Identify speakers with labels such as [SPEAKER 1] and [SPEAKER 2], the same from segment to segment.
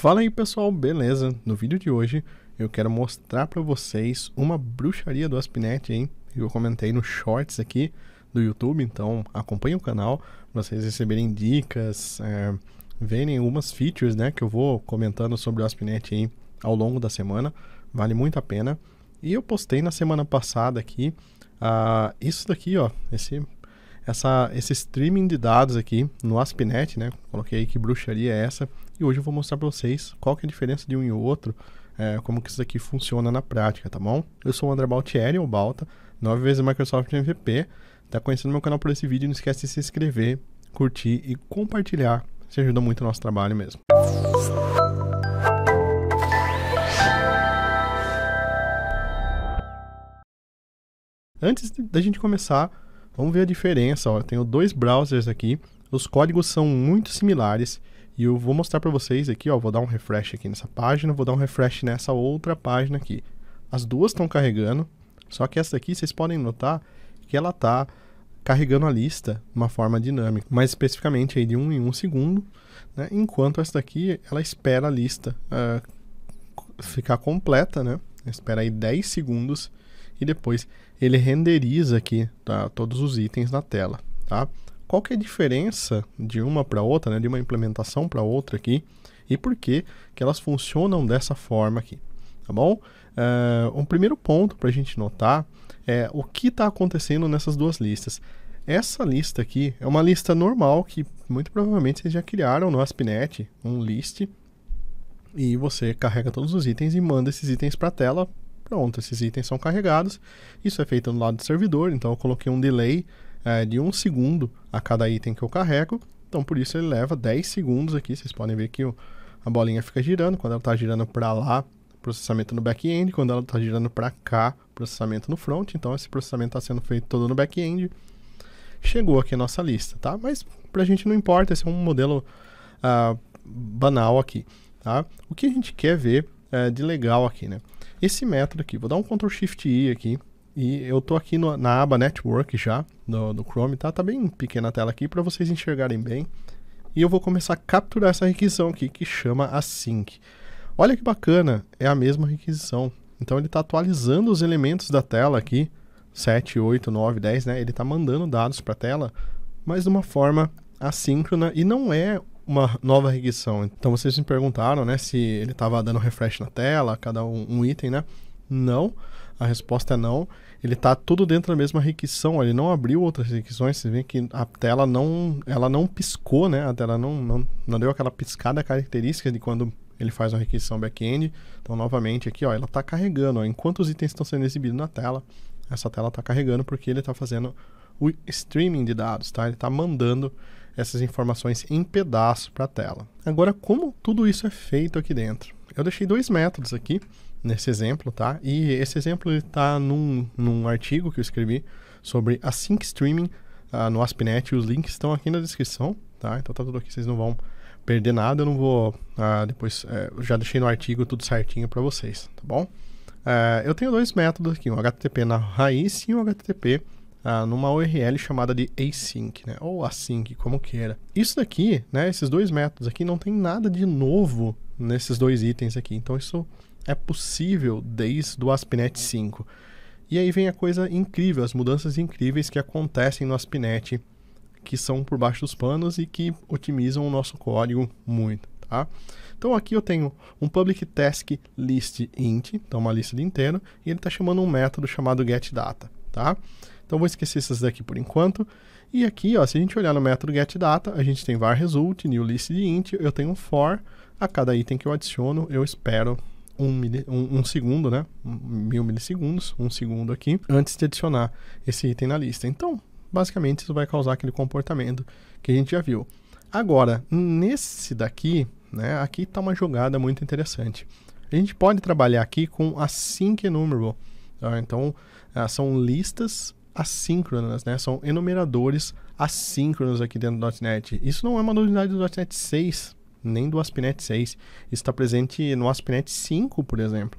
[SPEAKER 1] Fala aí pessoal, beleza? No vídeo de hoje eu quero mostrar para vocês uma bruxaria do Aspinet, hein? Eu comentei nos shorts aqui do YouTube, então acompanhe o canal para vocês receberem dicas, é, verem algumas features, né, que eu vou comentando sobre o Aspinet aí ao longo da semana. Vale muito a pena. E eu postei na semana passada aqui uh, isso daqui, ó, esse essa, esse streaming de dados aqui no Aspinet, né? Coloquei que bruxaria é essa. E hoje eu vou mostrar para vocês qual que é a diferença de um e outro, é, como que isso aqui funciona na prática, tá bom? Eu sou o André Baltieri, ou Balta, nove vezes Microsoft MVP. Tá conhecendo meu canal por esse vídeo, não esquece de se inscrever, curtir e compartilhar. Isso ajuda muito o nosso trabalho mesmo. Antes da gente começar, vamos ver a diferença. Ó. Eu tenho dois browsers aqui, os códigos são muito similares e eu vou mostrar para vocês aqui, ó, vou dar um refresh aqui nessa página, vou dar um refresh nessa outra página aqui. As duas estão carregando, só que essa aqui vocês podem notar que ela está carregando a lista de uma forma dinâmica, mais especificamente aí de 1 um em 1 um segundo, né? enquanto essa daqui ela espera a lista uh, ficar completa, né? espera aí 10 segundos e depois ele renderiza aqui tá? todos os itens na tela. Tá? qual que é a diferença de uma para outra, né, de uma implementação para outra aqui, e por que que elas funcionam dessa forma aqui, tá bom? Uh, um primeiro ponto para a gente notar é o que está acontecendo nessas duas listas. Essa lista aqui é uma lista normal que muito provavelmente vocês já criaram no ASP.NET, um list, e você carrega todos os itens e manda esses itens para a tela. Pronto, esses itens são carregados. Isso é feito no lado do servidor, então eu coloquei um delay é, de um segundo a cada item que eu carrego. Então, por isso ele leva 10 segundos aqui. Vocês podem ver que o, a bolinha fica girando. Quando ela está girando para lá, processamento no back-end. Quando ela está girando para cá, processamento no front. Então, esse processamento está sendo feito todo no back-end. Chegou aqui a nossa lista, tá? Mas para a gente não importa, esse é um modelo ah, banal aqui, tá? O que a gente quer ver é, de legal aqui, né? Esse método aqui, vou dar um Ctrl Shift I aqui, e eu tô aqui no, na aba Network já, do, Chrome, tá? Tá bem pequena a tela aqui para vocês enxergarem bem. E eu vou começar a capturar essa requisição aqui, que chama async. Olha que bacana, é a mesma requisição. Então ele está atualizando os elementos da tela aqui, 7, 8, 9, 10, né? Ele está mandando dados para a tela, mas de uma forma assíncrona e não é uma nova requisição. Então vocês me perguntaram, né, se ele estava dando refresh na tela, cada um, um item, né? Não, a resposta é não. Ele está tudo dentro da mesma requisição. Ele não abriu outras requisições. Você vê que a tela não, ela não piscou, né? A tela não, não, não deu aquela piscada característica de quando ele faz uma requisição back-end. Então, novamente, aqui, ó, ela está carregando. Ó, enquanto os itens estão sendo exibidos na tela, essa tela está carregando porque ele está fazendo o streaming de dados, tá? Ele está mandando essas informações em pedaço para a tela. Agora, como tudo isso é feito aqui dentro? Eu deixei dois métodos aqui nesse exemplo, tá? E esse exemplo está num, num artigo que eu escrevi sobre a Sync Streaming uh, no AspNet. Os links estão aqui na descrição, tá? Então tá tudo aqui, vocês não vão perder nada. Eu não vou uh, depois... Uh, já deixei no artigo tudo certinho para vocês, tá bom? É, eu tenho dois métodos aqui, um HTTP na raiz e um HTTP ah, numa URL chamada de async, né? Ou async, como queira. Isso daqui, né? Esses dois métodos aqui não tem nada de novo nesses dois itens aqui. Então isso é possível desde o ASP.NET 5. E aí vem a coisa incrível, as mudanças incríveis que acontecem no ASP.NET, que são por baixo dos panos e que otimizam o nosso código muito, tá? Então aqui eu tenho um public task list int, então uma lista de inteiro, e ele está chamando um método chamado getData, tá? Então vou esquecer essas daqui por enquanto. E aqui, ó, se a gente olhar no método getData, a gente tem var result, new list de int, eu tenho um for, a cada item que eu adiciono, eu espero um, um, segundo, né? mil milissegundos, um segundo aqui, antes de adicionar esse item na lista. Então, basicamente, isso vai causar aquele comportamento que a gente já viu. Agora, nesse daqui, né? Aqui tá uma jogada muito interessante. A gente pode trabalhar aqui com async enumerable. Tá? Então, ah, são listas assíncronas, né? São enumeradores assíncronos aqui dentro do .NET. Isso não é uma novidade do .NET 6, nem do ASP.NET 6. Está presente no ASP.NET 5, por exemplo.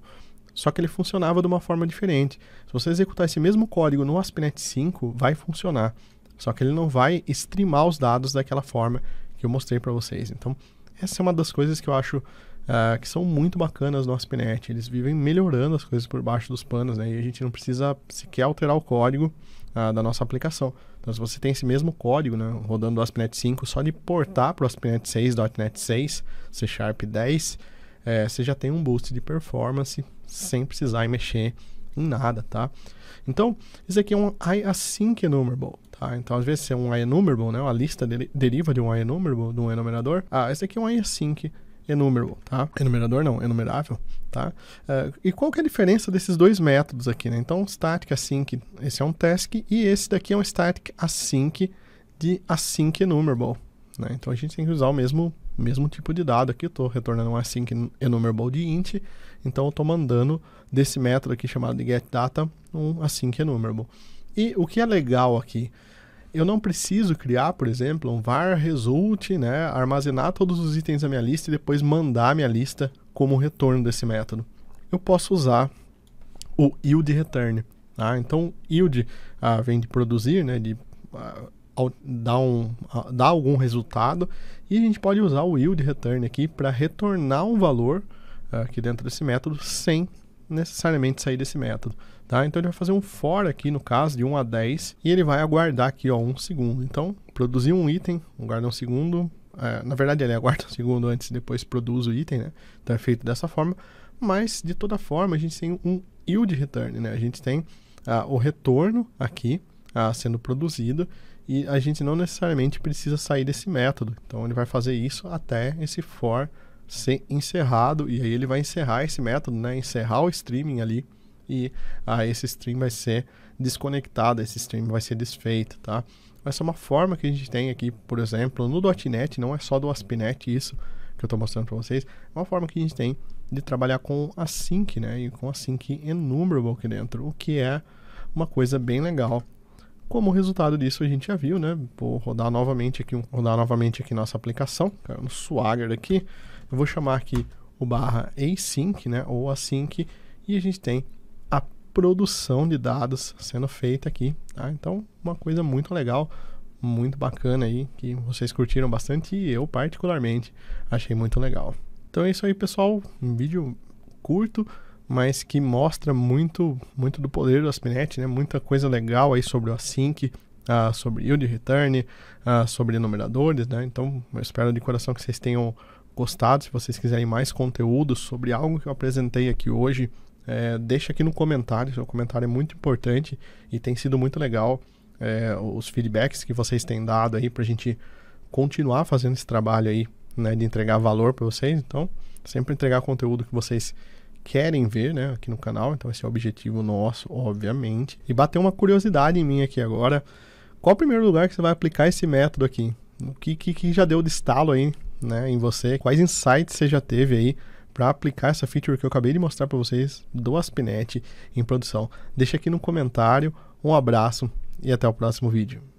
[SPEAKER 1] Só que ele funcionava de uma forma diferente. Se você executar esse mesmo código no ASP.NET 5, vai funcionar. Só que ele não vai streamar os dados daquela forma que eu mostrei para vocês. Então, essa é uma das coisas que eu acho uh, que são muito bacanas no ASP.NET. Eles vivem melhorando as coisas por baixo dos panos, né? E a gente não precisa sequer alterar o código uh, da nossa aplicação. Então, se você tem esse mesmo código, né, rodando o ASP.NET 5, só de portar para o ASP.NET 6, .NET 6, C Sharp 10, é, você já tem um boost de performance sem precisar mexer em nada, tá? Então, isso aqui é um iAsync enumerable, tá? Então, às vezes, é um iEnumerable, né? A lista dele deriva de um iEnumerable, de um enumerador. Ah, esse aqui é um iAsync enumerable enumerable, tá? Enumerador não, enumerável, tá? Uh, e qual que é a diferença desses dois métodos aqui, né? Então, static async, esse é um task, e esse daqui é um static async de async enumerable, né? Então, a gente tem que usar o mesmo, mesmo tipo de dado aqui. Eu estou retornando um async enumerable de int, então eu estou mandando desse método aqui chamado de getData um async enumerable. E o que é legal aqui eu não preciso criar, por exemplo, um var result, né, armazenar todos os itens da minha lista e depois mandar a minha lista como retorno desse método. Eu posso usar o yield return. Tá? Então, yield ah, vem de produzir, né, de ah, dar, um, ah, dar algum resultado, e a gente pode usar o yield return aqui para retornar um valor aqui dentro desse método sem necessariamente sair desse método. Tá? Então ele vai fazer um for aqui no caso de 1 a 10 e ele vai aguardar aqui ó, um segundo. Então produzir um item, guarda um segundo. É, na verdade ele aguarda um segundo antes e depois produz o item, né? Então é feito dessa forma. Mas de toda forma a gente tem um yield return, né? A gente tem ah, o retorno aqui ah, sendo produzido e a gente não necessariamente precisa sair desse método. Então ele vai fazer isso até esse for ser encerrado e aí ele vai encerrar esse método, né? Encerrar o streaming ali e aí esse stream vai ser desconectado, esse stream vai ser desfeito, tá? Essa é uma forma que a gente tem aqui, por exemplo, no .NET, não é só do ASP.NET isso que eu estou mostrando para vocês, é uma forma que a gente tem de trabalhar com a sync, né? E com a sync enumerable aqui dentro, o que é uma coisa bem legal. Como resultado disso, a gente já viu, né? Vou rodar novamente aqui, rodar novamente aqui nossa aplicação, no tá? Swagger aqui, eu vou chamar aqui o barra async, né, ou async, e a gente tem a produção de dados sendo feita aqui, tá? Então, uma coisa muito legal, muito bacana aí, que vocês curtiram bastante e eu particularmente achei muito legal. Então é isso aí, pessoal, um vídeo curto, mas que mostra muito, muito do poder do Aspinet, né? Muita coisa legal aí sobre o async, uh, sobre yield return, uh, sobre numeradores, né? Então, eu espero de coração que vocês tenham gostado. Se vocês quiserem mais conteúdo sobre algo que eu apresentei aqui hoje, é, deixa aqui no comentário. Seu comentário é muito importante e tem sido muito legal é, os feedbacks que vocês têm dado aí para a gente continuar fazendo esse trabalho aí, né, de entregar valor para vocês. Então, sempre entregar conteúdo que vocês querem ver, né, aqui no canal. Então, esse é o objetivo nosso, obviamente. E bater uma curiosidade em mim aqui agora. Qual o primeiro lugar que você vai aplicar esse método aqui? O que, que, que já deu de estalo aí né, em você, quais insights você já teve aí para aplicar essa feature que eu acabei de mostrar para vocês do Aspinet em produção. Deixa aqui no comentário, um abraço e até o próximo vídeo.